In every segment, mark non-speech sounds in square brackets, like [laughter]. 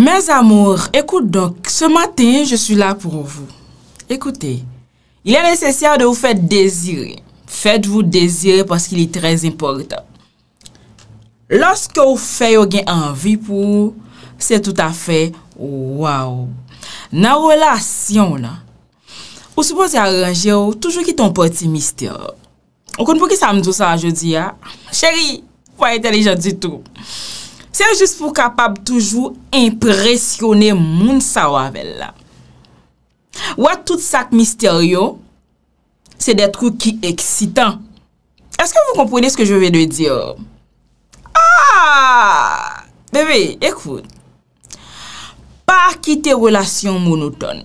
Mes amour, ekoute donk, se matin, je sou la pou vous. Ekoute, il est nécessaire de vous faites désirer. Faites-vous désirer parce qu'il est très important. Lorsque vous faites, vous gagnez envie pour, c'est tout à fait waouh. Na relation, vous supposez arranger, toujours qu'il y ait un petit mystère. On ne peut pas s'amener à ça aujourd'hui. Ah, chérie, vous n'êtes pas intelligente du tout. Sè jist pou kapab toujou impresyonè moun sa wavèl ah! la. Ouwa tout sak misteryo, sè de trou ki eksitan. Eske moun kompounè ske je ve de diyo? Aaaa! Bebe, ekout. Pa ki te relasyon moun ou ton.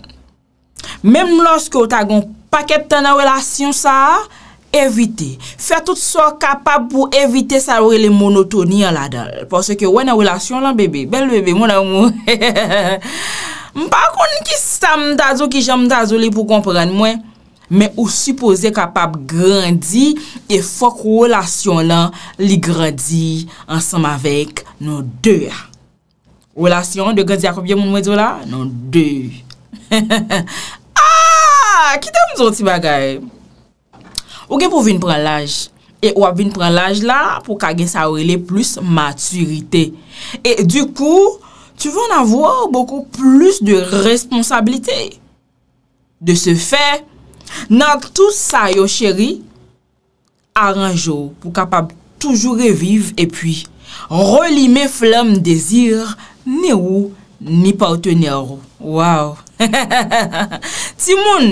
Mem moun loske ou ta gon pa keptan nan relasyon sa a, evite, fè tout so kapap pou evite sa wè lè monotoni an la dal. Porsè ke wè nan wè lasyon lan bebe, bel bebe, moun amou. [laughs] Mpa kon ki sa mdazo ki jan mdazo li pou kompren mwen, mwen ou suppose kapap grandi e fòk wè lasyon lan li grandi ansam avèk nan dè. Wè lasyon de gèndi akopye moun mwè dò la? Nan dè. Aaaa, ki dè mzou ti bagay? Ou gen pou vin pran laj? E wap vin pran laj la pou kage sa wile plus maturite. E du kou, tu van avoua ou boku plus de responsabilite. De se fe, nan tout sa yo cheri, aranjou pou kapab toujou reviv e pi rolimen flam dezir ni ou ni poutenero. Waw! [laughs] Ti moun!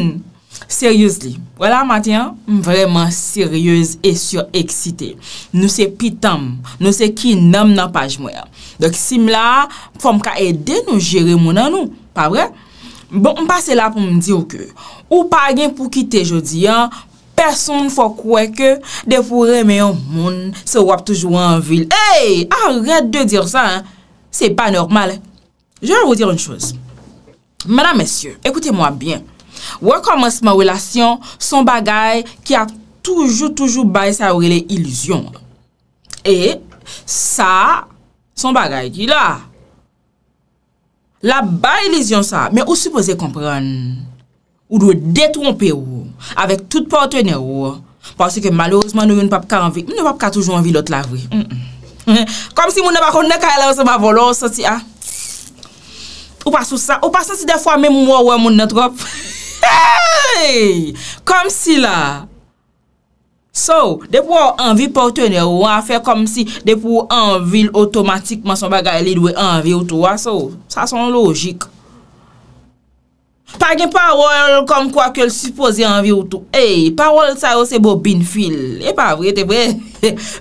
Seryoz li, wala mati an, m vreman seryoz e sureksite. Nou se pitam, nou se ki nam nan paj mwen an. Dok sim la, pou m ka ede nou jere moun an nou, pa vre? Bon, m pase la pou m di ou ke, ou pa gen pou kite jodi an, person fokwe ke, defou reme yon moun, se wap toujou an vil. Hey! Arred de dir sa, an, se pa normal. Je javou dir un chouz. Madame, messiou, ekoute mwen bien. Wè koman seman wèlasyon, son bagay ki a toujou toujou bay sa wèle ilüzyon. E, sa, son bagay ki la. La bay ilüzyon sa, mè ou suppose kompran. Ou dwe detwompe ou, avèk tout portene ou. Pwase ke malouzman nou yon pap ka anvi, nou pap ka toujou anvi lot la vwi. Kom si moun e bakon ne ka elè ou seman volon, ou sosi a. Ou pa sou sa, ou pa sosi defwa mè mou mou a wè moun netrop. Hey, kom si la So, de pou anvi portene ou an fe kom si De pou anvil otomatikman son bagay li dwe anvi ou tou Wa so, sa son logik Pa gen parol kom kwa ke l supose anvi ou tou Hey, parol sa yo se bo bin fil E pa vrete bo [laughs]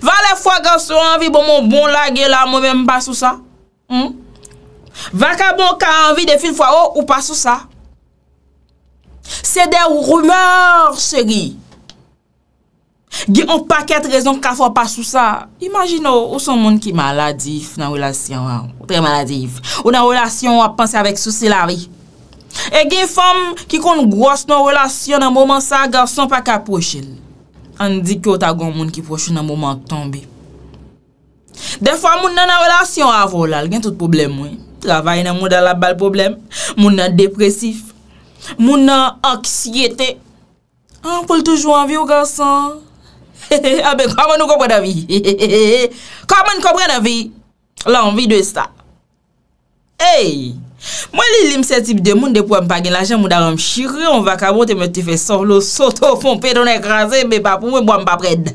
Va le fwa gansou anvi bo moun bon la gela moun men basou sa hmm? Va ka bon ka anvi de fil fwa ou pasou sa Se de ou rumeur se ri Gye ou pa ket rezon ka fwa pa sou sa Imagino ou oh, oh, son moun ki maladif nan relasyon a Ou pre maladif Ou nan relasyon a panse avek sou si la ri E gye fom ki kon gwas nan relasyon Nan mouman sa gar son pa ka pochil An di kyo ta gwen moun ki pochil nan mouman tombe Defwa moun nan nan relasyon a volal Gen tout problem woy Travay nan moun da la bal problem Moun nan depresif Moun nan aksyete. An ah, pou l toujou an vi ou gasan? A [laughs] be, kaman nou kopre nan vi? Kaman [laughs] nou kopre nan vi? Lan, vi dwe sta. Ey! Mwen li lim se tip de moun de pou an bagen lajen moun dan an mshire. On va kabote mwen te fe soflou soto fon pe don ekraze. Be pa pou mwen pou an papred.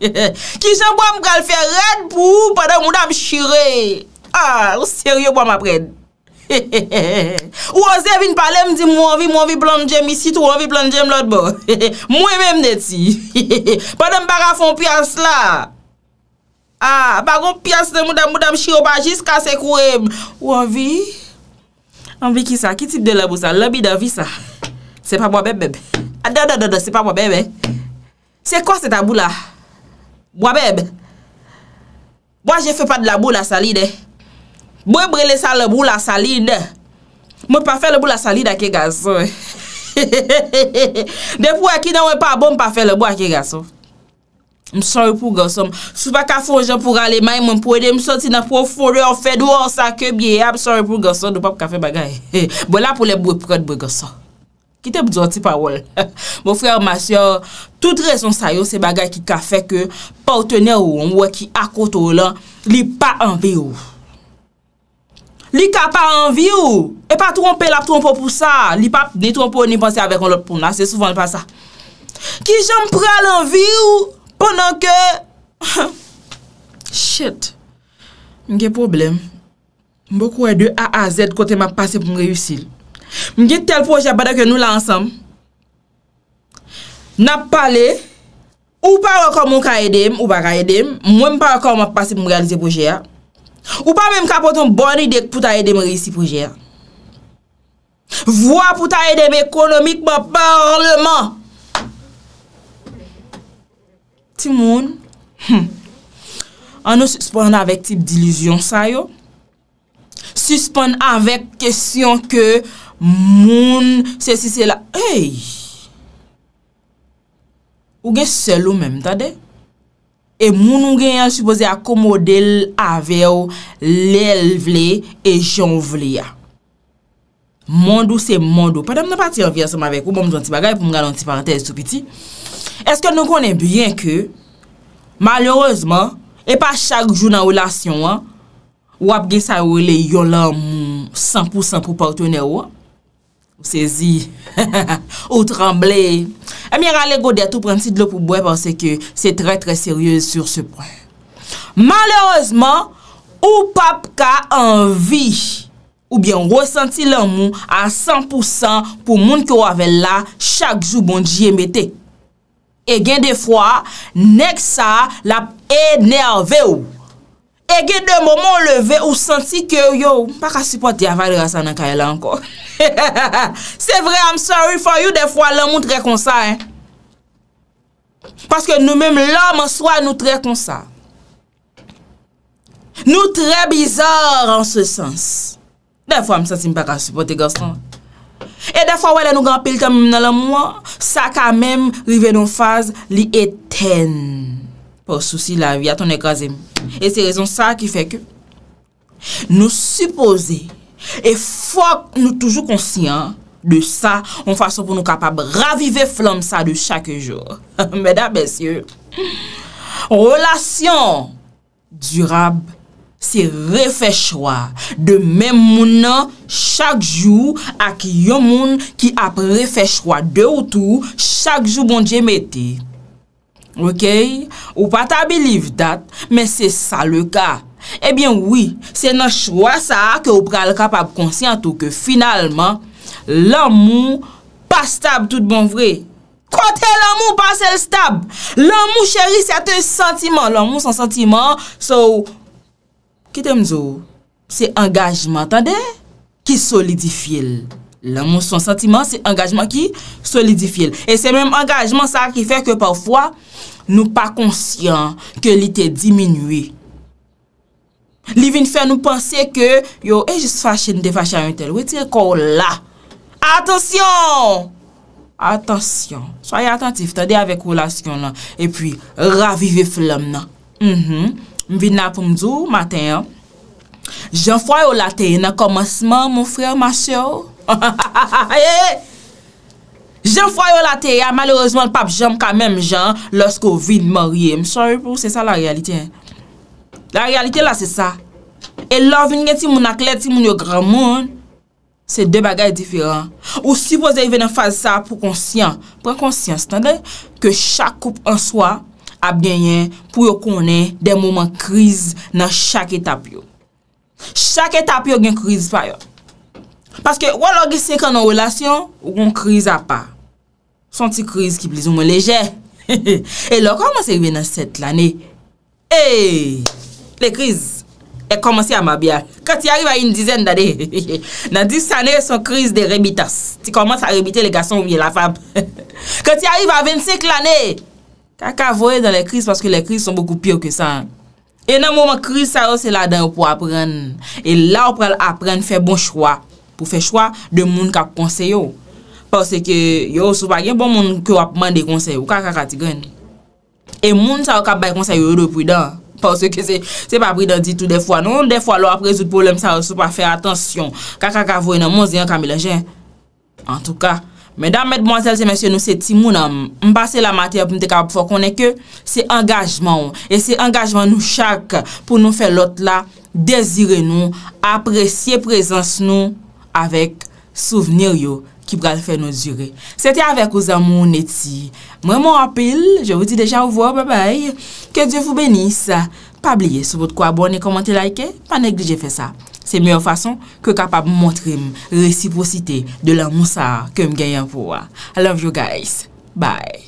Ki jen pou an mkal fe red pou. Pada moun dan mshire. A, ou seryo pou an papred? Ou oze vin pale mdi mw anvi mw anvi blon jem isi tou anvi blon jem lot bo Mwen men men eti Pwede m baga fon pias la A bagon pias la mw dam mw dam shi oba jiska sek ou em Ou anvi Anvi ki sa ki tip de labou sa labi da vi sa Se pa mwabèbèb Adè adè adè se pa mwabèbè Se kwa se tabou la Mwabèb Mwa jè fè pa de labou la salide Mwa jè fè pa de labou la salide Bo e brele sa le bou la salide Mwen pa fe le bou la salide a ke gaso [laughs] De pou akina wè pa abon Mwen pa fe le bou a ke gaso Mwen son yon pou gaso Sou pa ka fon jen pou rale may mwen pwede Mwen son ti nan pou fon rè an fed ou an sa ke bie Mwen son yon pou gaso Do pa pou ka fe bagay [laughs] Bo la pou le bou e prad bou gaso Kite mdjoti pa wol [laughs] Mwen fwèr masyon Tout rezon sayon se bagay ki ka fe ke Portenè ou mwen ki akot ou lan Li pa an ve ou Li ka pa anvi ou, e pa trompel ap trompou pou sa, li pap ni trompou ni ponse ave kon lop pou na, se souvan l pa sa. Ki jom pral anvi ou, ponan ke... [laughs] Shit, mge problem, mbo kwe de a a z kote m ap pase pou m reyusil. Mge tel proje bada ke nou lansam, nap pale, ou pa rekon mou ka edem, ou ba ka edem, mwen pa rekon m ap pase pou m realize proje ya. Ou pa mèm kapoton bon idek pou ta yè deme resipo jè. Vwa pou ta yè deme ekonomik ba parleman. Ti moun, hmm, an nou suspon avèk tip dilizyon sa yo. Suspon avèk kesyon ke moun se si se la. Hey! Ou gen sel ou mèm ta dek. E moun nou gen yon supose akomode avè ou lèl vle e joun vle ya. Mondou se mondou. Padèm nou pati yon vya som avè kou, moun jwant ti bagay pou mwen jwant ti parantez sou piti. Eske nou konen byen ke, malorezman, e pa chak jou nan wèlasyon wè, wap gen sa wèlè yon lan moun 100% pou partenè wè. Ou sezi, [laughs] ou tremble E eh mi rale gode a tou prenti dlo pou bwe Pense ke se tre tre seryez sur se pwen Malerozman, ou pap ka anvi Ou bien wosanti lan moun a 100% Pou moun ki wave la chak zou bon jyemete E gen defwa, nek sa la enerve ou E gen de mou moun leve ou santi ke yo, m pa ka supporte aval rasa nan kaye la anko. [laughs] Se vre, I'm sorry for you, defwa lèm moun tre konsa. Paske nou mèm lèm swa nou tre konsa. Nou tre bizar an se sens. Defwa m santi m pa ka supporte gansan. E defwa wè lè nou gampil kèm mèm nan lèm mou, sa kèm mèm rive nou faz li eten. Po souci la vi a ton ekwazem. E se rezon sa ki fek nou suppose e fok nou toujou konsyen de sa ou fason pou nou kapab ravive flam sa de chak jor. Meda bensye. Relasyon durab se refechwa de mem mounan chak jou ak yon moun ki ap refechwa de ou tou chak jou bon jem eti. Ou pa ta believe dat, men se sa le ka. Ebyen oui, se nan chwa sa ke ou pral kapab konsyant ou ke finalman, l'anmou pa stab tout bon vre. Kote l'anmou pa sel stab. L'anmou cheri sa te sentiman. L'anmou san sentiman. So, kitem zo? Se engajman, tande? Ki solidifil. La moun son sentiman, se engajman ki solidifil. E se menm engajman sa ki fe ke pavfwa nou pa konsyon ke li te diminwi. Li vin fe nou pense ke yo eh, e jis fachen de fachen yon tel. Ou e tire kou la? Atensyon! Atensyon. Soye atensyon. Tade avèk ou lasyon nan. E pi ravive flam nan. M mm-hmm. vin nan pou mdou maten. Jan fwa yon late yon nan komanseman moun frey maseyo. [laughs] Jem fwa yo la teya Malerozman pap jem ka menm jan Lorske ou vide marye M sorry pou, se sa la realite La realite la se sa E lor vini gen ti moun aklet, ti moun yo gran moun Se de bagay diferan Ou sipoze venen fazi sa Pou konsyans Pou konsyans Kè chak koup an swa A bjenyen pou yo konen Den mouman kriz nan chak etap yo Chak etap yo gen kriz fwa yo Paske wò lò gè sèk an an wèlasyon, wè yon kriz ap pa. Sonti kriz ki blizou mwen lejè. [laughs] E lò kòm an sèk venan sèk l'anè. E, lè kriz, e kòm an sèk an mabia. Kè ti arriva yon dizèn d'anè, [laughs] nan dis anè yon kriz de remitas. Ti kòm an sèk remite le gason wè yon lafab. Kè ti arriva ven sèk l'anè, kakavoye dan lè kriz, paske lè kriz son bèkou pyo ke sèk. E nan mouman kriz sa yo, se la den wè pou apren. E la bon w pou fè chwa de moun kap konseyo, pòse ke yo sou pa gen bon moun ki wap mande konseyo, kaka kati gen. E moun sa wap kap bay konseyo yo do pwida, pòse ke se pa pwida di tout defwa, nou defwa lò ap rezout pwolem, sa wap sou pa fè atensyon, kaka kavoy nan moun ziyan kamilajen. En tout ka, mèdam mèd bon zèl se mèsyon nou se timoun, m basè la mater pou m te kap pou fò konè ke, se engajman ou, e se engajman nou chak pou nou fè lot la, dezire nou, apresye prezans nou, avèk souvenir yo ki pral fè nou zyre. Sè te avèk ou zan moun eti. Mwen moun apil, jè wou di deja wou wò, bye bye. Kè djè fwou benis, pabliye sou wot kwa abonè, komante, likeè, panèk di jè fè sa. Se mè yon fason, kè kapab mwontre m, resiposite de la moussa ke m gen yon wò. I love you guys. Bye.